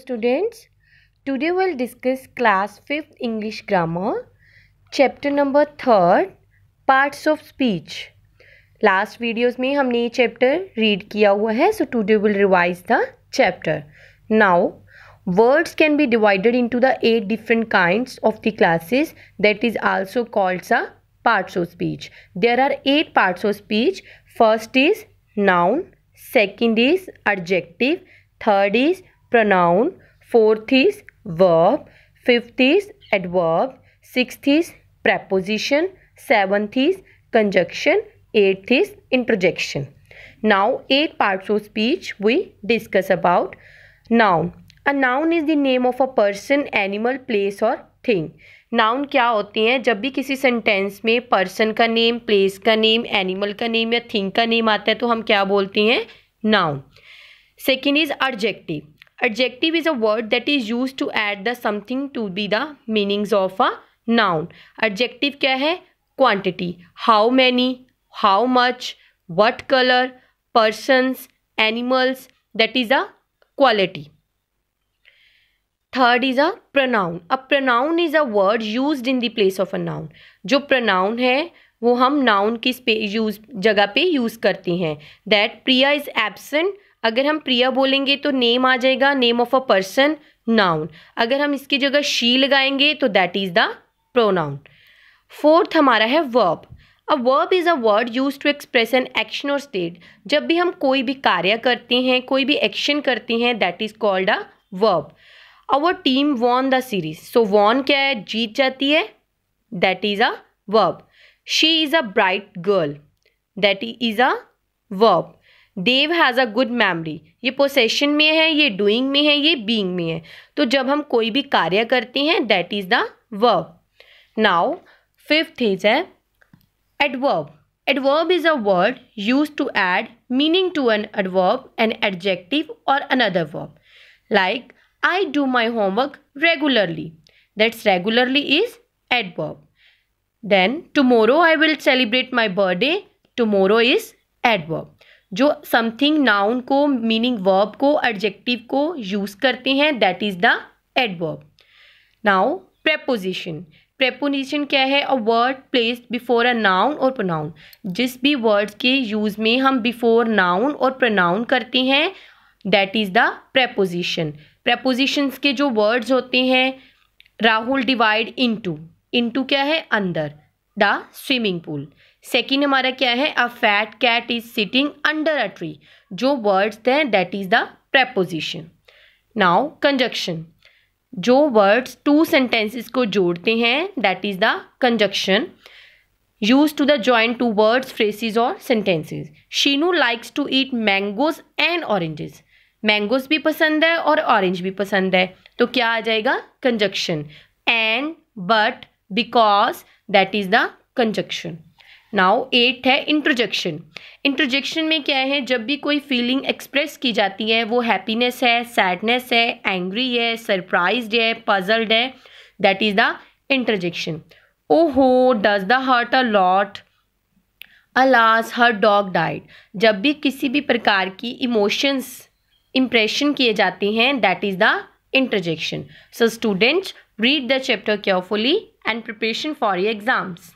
students today we'll discuss class 5th english grammar chapter number 3 parts of speech last videos में हमने ये chapter read किया हुआ है so today will revise the chapter now words can be divided into the eight different kinds of the classes that is also called a parts of speech there are eight parts of speech first is noun second is adjective third is pronoun fourth is verb fifth is adverb sixth is preposition seventh is conjunction eighth is इंट्रोजेक्शन now eight parts of speech we discuss about noun a noun is the name of a person animal place और thing noun क्या होते हैं जब भी किसी sentence में person का name place का नेम एनिमल का नेम या थिंग का नेम आता है तो हम क्या बोलते हैं noun second is objective adjective is a word that is use to add the something to be the meanings of a noun adjective क्या है quantity how many how much what colour persons animals that is a quality third is a pronoun a pronoun is a word use in place of a noun जो pronoun है वो हम noun की use जगह पे use करते हैं that Priya is absent अगर हम प्रिया बोलेंगे तो नेम आ जाएगा name of a person noun अगर हम इसकी जगह शी लगाएंगे तो that is the pronoun fourth हमारा है verb a verb is a word use to express an action और स्टेट जब भी हम कोई भी कार्य करते हैं कोई भी एक्शन करते हैं that is called a verb our team won the series so won क्या है जीत जाती है that is a verb she is a bright girl that is a verb Dev has a good memory ये पोसेशन में है ये डूइंग में है ये बीइंग में है तो जब हम कोई भी कार्य करते हैं that is the verb now fifth is है adverb adverb is a word use to add meaning to an adverb an adjective और another verb like I do my homework regularly that's regularly is adverb then tomorrow i will celebrate my birthday tomorrow is adverb जो something noun को meaning verb को adjective को use करते हैं that is the adverb now preposition preposition क्या है a word place before a noun और pronoun जिस भी वर्ड के यूज़ में हम बिफोर नाउन और प्रोनाउन करते हैं that is the preposition prepositions के जो वर्ड्स होते हैं राहुल डिवाइड इनटू इनटू क्या है अंदर द स्विमिंग पूल सेकेंड हमारा क्या है a fat cat is sitting under a tree जो वर्ड्स थे that is the preposition now conjunction जो वर्ड्स टू सेंटेंसेस को जोड़ते हैं that is the conjunction use to the join two words phrases और sentences Sheenu likes to eat mangoes and oranges mangoes भी पसंद है और ऑरेंज भी पसंद है तो क्या आ जाएगा conjunction and but because that is the conjunction now एट है इंट्रोजेक्शन इंट्रोजेक्शन में क्या है जब भी कोई फीलिंग एक्सप्रेस की जाती है वो हैप्पीनेस है सैडनेस है एंग्री है सरप्राइज है पजल्ड है that is the interjection oh ho does the hurt a lot alas her dog died जब भी किसी भी प्रकार की इमोशंस इम्प्रेशन किए जाते हैं that is the interjection so students read the chapter carefully and preparation for your exams